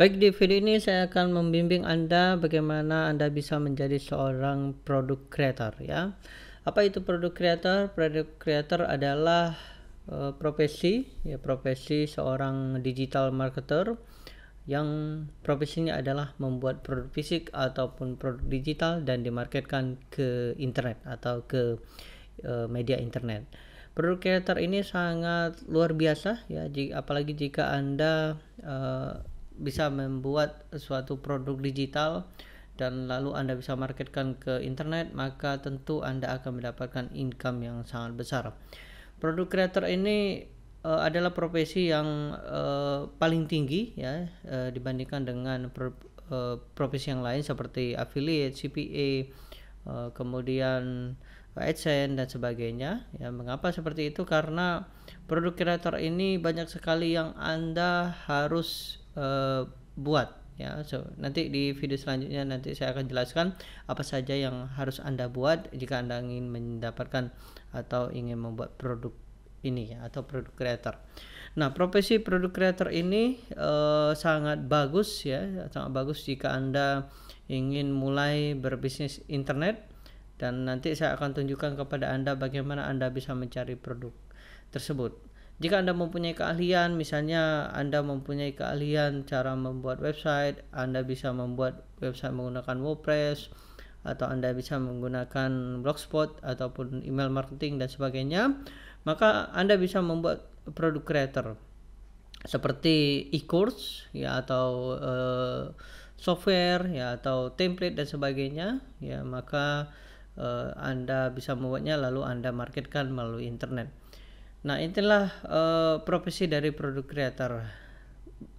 Baik, di video ini saya akan membimbing Anda bagaimana Anda bisa menjadi seorang produk creator ya. Apa itu produk creator? Produk creator adalah uh, profesi ya profesi seorang digital marketer yang profesinya adalah membuat produk fisik ataupun produk digital dan dimarketkan ke internet atau ke uh, media internet. Produk creator ini sangat luar biasa ya, apalagi jika Anda uh, bisa membuat suatu produk digital dan lalu Anda bisa marketkan ke internet, maka tentu Anda akan mendapatkan income yang sangat besar. Produk creator ini uh, adalah profesi yang uh, paling tinggi ya uh, dibandingkan dengan pro, uh, profesi yang lain seperti affiliate, CPA, uh, kemudian AdSense dan sebagainya. Ya, mengapa seperti itu? Karena produk kreator ini banyak sekali yang Anda harus Eh, buat ya so nanti di video selanjutnya nanti saya akan jelaskan apa saja yang harus anda buat jika anda ingin mendapatkan atau ingin membuat produk ini ya, atau produk creator. Nah, profesi produk creator ini eh, sangat bagus ya, sangat bagus jika Anda ingin mulai berbisnis internet dan nanti saya akan tunjukkan kepada Anda bagaimana Anda bisa mencari produk tersebut. Jika Anda mempunyai keahlian, misalnya Anda mempunyai keahlian cara membuat website, Anda bisa membuat website menggunakan WordPress, atau Anda bisa menggunakan blogspot ataupun email marketing dan sebagainya, maka Anda bisa membuat produk creator seperti e-course ya atau uh, software ya atau template dan sebagainya ya maka uh, Anda bisa membuatnya lalu Anda marketkan melalui internet. Nah, itulah uh, profesi dari produk creator.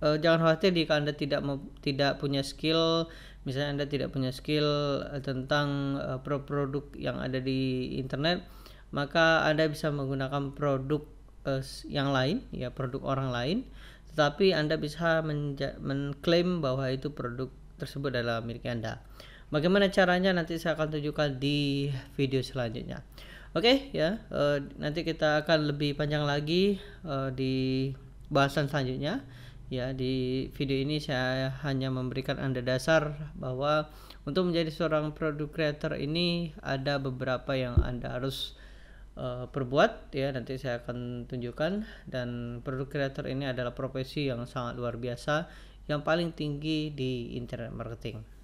Uh, jangan khawatir jika Anda tidak tidak punya skill, misalnya Anda tidak punya skill uh, tentang uh, produk yang ada di internet, maka Anda bisa menggunakan produk uh, yang lain, ya produk orang lain, tetapi Anda bisa mengklaim bahwa itu produk tersebut adalah milik Anda. Bagaimana caranya nanti saya akan tunjukkan di video selanjutnya. Oke okay, ya, uh, nanti kita akan lebih panjang lagi uh, di bahasan selanjutnya. Ya, di video ini saya hanya memberikan Anda dasar bahwa untuk menjadi seorang produk creator ini ada beberapa yang Anda harus uh, perbuat ya, nanti saya akan tunjukkan dan produk creator ini adalah profesi yang sangat luar biasa yang paling tinggi di internet marketing.